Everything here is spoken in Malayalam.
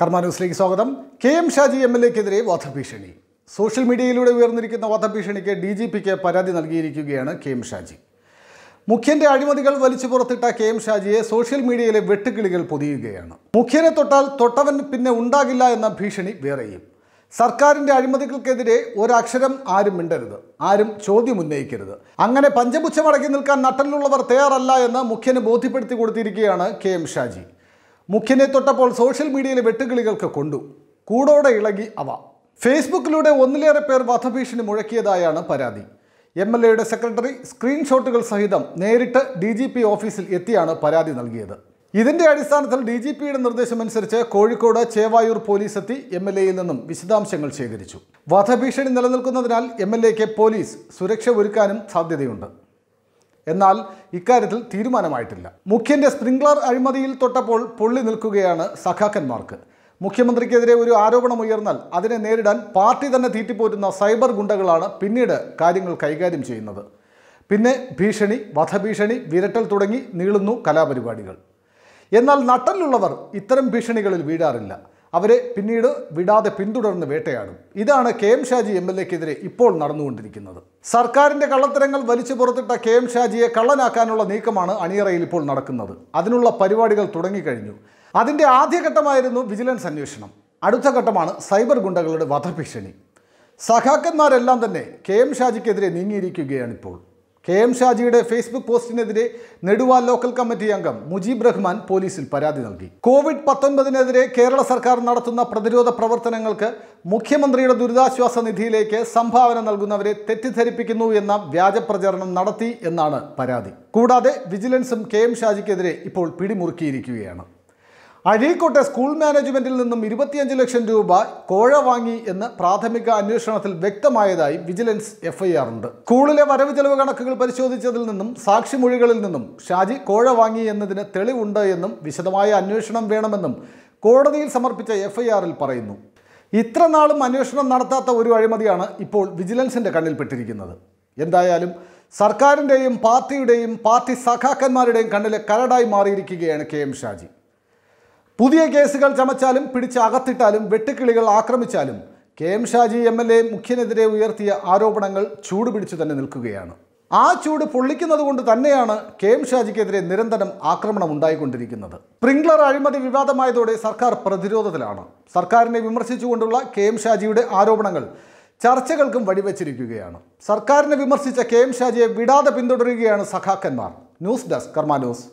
കർമാന്യൂസിലേക്ക് സ്വാഗതം K M Shaji M L എക്കെതിരെ വധഭീഷണി സോഷ്യൽ മീഡിയയിലൂടെ ഉയർന്നിരിക്കുന്ന വധഭീഷണിക്ക് ഡി ജി പിക്ക് പരാതി നൽകിയിരിക്കുകയാണ് കെ എം ഷാജി മുഖ്യന്റെ അഴിമതികൾ വലിച്ചു പുറത്തിട്ട കെ എം ഷാജിയെ സോഷ്യൽ മീഡിയയിലെ വെട്ടുകിളികൾ പൊതിയുകയാണ് മുഖ്യനെ തൊട്ടാൽ തൊട്ടവൻ പിന്നെ ഉണ്ടാകില്ല എന്ന ഭീഷണി വേറെയും സർക്കാരിൻ്റെ അഴിമതികൾക്കെതിരെ ഒരക്ഷരം ആരും മിണ്ടരുത് ആരും ചോദ്യം ഉന്നയിക്കരുത് അങ്ങനെ പഞ്ചപുച്ഛമടക്കി നിൽക്കാൻ നട്ടലിലുള്ളവർ തയ്യാറല്ല എന്ന് മുഖ്യന് ബോധ്യപ്പെടുത്തി കൊടുത്തിരിക്കുകയാണ് കെ എം ഷാജി മുഖ്യനെ തൊട്ടപ്പോൾ സോഷ്യൽ മീഡിയയിലെ വെട്ടുകിളികൾക്ക് കൊണ്ടു കൂടോടെ ഇളകി അവ ഫേസ്ബുക്കിലൂടെ ഒന്നിലേറെ പേർ വധഭീഷണി മുഴക്കിയതായാണ് പരാതി എം എൽ എയുടെ സെക്രട്ടറി സ്ക്രീൻഷോട്ടുകൾ സഹിതം നേരിട്ട് ഡി ജി പി ഓഫീസിൽ എത്തിയാണ് പരാതി നൽകിയത് ഇതിന്റെ അടിസ്ഥാനത്തിൽ ഡി ജി പിയുടെ നിർദ്ദേശമനുസരിച്ച് കോഴിക്കോട് ചേവായൂർ പോലീസ് എത്തി എം എൽ എയിൽ നിന്നും വിശദാംശങ്ങൾ ശേഖരിച്ചു വധഭീഷണി നിലനിൽക്കുന്നതിനാൽ എം എൽ എക്ക് പോലീസ് സുരക്ഷ ഒരുക്കാനും സാധ്യതയുണ്ട് എന്നാൽ ഇക്കാര്യത്തിൽ തീരുമാനമായിട്ടില്ല മുഖ്യന്റെ സ്പ്രിംഗ്ലർ അഴിമതിയിൽ തൊട്ടപ്പോൾ പൊള്ളി നിൽക്കുകയാണ് സഖാക്കന്മാർക്ക് മുഖ്യമന്ത്രിക്കെതിരെ ഒരു ആരോപണം ഉയർന്നാൽ അതിനെ നേരിടാൻ പാർട്ടി തന്നെ തീറ്റിപ്പോറ്റുന്ന സൈബർ ഗുണ്ടകളാണ് പിന്നീട് കാര്യങ്ങൾ കൈകാര്യം ചെയ്യുന്നത് പിന്നെ ഭീഷണി വധഭീഷണി വിരട്ടൽ തുടങ്ങി നീളുന്നു കലാപരിപാടികൾ എന്നാൽ നട്ടലിലുള്ളവർ ഇത്തരം ഭീഷണികളിൽ വീഴാറില്ല അവരെ പിന്നീട് വിടാതെ പിന്തുടർന്ന് വേട്ടയാടും ഇതാണ് K M Shaji M L എക്കെതിരെ ഇപ്പോൾ നടന്നുകൊണ്ടിരിക്കുന്നത് സർക്കാരിന്റെ കള്ളത്തരങ്ങൾ വലിച്ചു പുറത്തിട്ട കെ എം ഷാജിയെ കള്ളനാക്കാനുള്ള നീക്കമാണ് അണിയറയിൽ ഇപ്പോൾ നടക്കുന്നത് അതിനുള്ള പരിപാടികൾ തുടങ്ങിക്കഴിഞ്ഞു അതിന്റെ ആദ്യഘട്ടമായിരുന്നു വിജിലൻസ് അന്വേഷണം അടുത്ത ഘട്ടമാണ് സൈബർ ഗുണ്ടകളുടെ വധഭീഷണി സഖാക്കന്മാരെല്ലാം തന്നെ കെ എം ഷാജിക്കെതിരെ നീങ്ങിയിരിക്കുകയാണിപ്പോൾ കെ എം ഷാജിയുടെ ഫേസ്ബുക്ക് പോസ്റ്റിനെതിരെ നെടുവ ലോക്കൽ കമ്മിറ്റി അംഗം മുജീബ് റഹ്മാൻ പോലീസിൽ പരാതി നൽകി കോവിഡ് പത്തൊൻപതിനെതിരെ കേരള സർക്കാർ നടത്തുന്ന പ്രതിരോധ പ്രവർത്തനങ്ങൾക്ക് മുഖ്യമന്ത്രിയുടെ ദുരിതാശ്വാസ നിധിയിലേക്ക് സംഭാവന നൽകുന്നവരെ തെറ്റിദ്ധരിപ്പിക്കുന്നു എന്ന വ്യാജപ്രചരണം നടത്തി എന്നാണ് പരാതി കൂടാതെ വിജിലൻസും കെ എം ഷാജിക്കെതിരെ ഇപ്പോൾ പിടിമുറുക്കിയിരിക്കുകയാണ് അഴീക്കോട്ടെ സ്കൂൾ മാനേജ്മെന്റിൽ നിന്നും ഇരുപത്തിയഞ്ച് ലക്ഷം രൂപ കോഴ വാങ്ങി എന്ന് പ്രാഥമിക അന്വേഷണത്തിൽ വ്യക്തമായതായി വിജിലൻസ് എഫ്ഐആർ ഉണ്ട് സ്കൂളിലെ വരവ് ചെലവ് കണക്കുകൾ പരിശോധിച്ചതിൽ നിന്നും സാക്ഷിമൊഴികളിൽ നിന്നും ഷാജി കോഴ വാങ്ങി എന്നതിന് തെളിവുണ്ട് എന്നും വിശദമായ അന്വേഷണം വേണമെന്നും കോടതിയിൽ സമർപ്പിച്ച എഫ്ഐആറിൽ പറയുന്നു ഇത്ര നാളും അന്വേഷണം നടത്താത്ത ഒരു അഴിമതിയാണ് ഇപ്പോൾ വിജിലൻസിന്റെ കണ്ണിൽപ്പെട്ടിരിക്കുന്നത് എന്തായാലും സർക്കാരിൻ്റെയും പാർട്ടിയുടെയും പാർട്ടി സഖാക്കന്മാരുടെയും കണ്ണിലെ കരടായി മാറിയിരിക്കുകയാണ് കെ എം ഷാജി പുതിയ കേസുകൾ ചമച്ചാലും പിടിച്ച് അകത്തിട്ടാലും വെട്ടുക്കിളികൾ ആക്രമിച്ചാലും K M Shaji M L A മുഖ്യനെതിരെ ഉയർത്തിയ ആരോപണങ്ങൾ ചൂടുപിടിച്ചു തന്നെ നിൽക്കുകയാണ് ആ ചൂട് പൊള്ളിക്കുന്നത് കൊണ്ട് തന്നെയാണ് കെ എം ഷാജിക്കെതിരെ നിരന്തരം ആക്രമണം ഉണ്ടായിക്കൊണ്ടിരിക്കുന്നത് സ്പ്രിംഗ്ലർ അഴിമതി വിവാദമായതോടെ സർക്കാർ പ്രതിരോധത്തിലാണ് സർക്കാരിനെ വിമർശിച്ചുകൊണ്ടുള്ള കെ എം ഷാജിയുടെ ആരോപണങ്ങൾ ചർച്ചകൾക്കും വഴിവെച്ചിരിക്കുകയാണ് സർക്കാരിനെ വിമർശിച്ച കെ എം ഷാജിയെ വിടാതെ പിന്തുടരുകയാണ് സഖാക്കന്മാർ ന്യൂസ് ഡെസ്ക് കർമാ ന്യൂസ്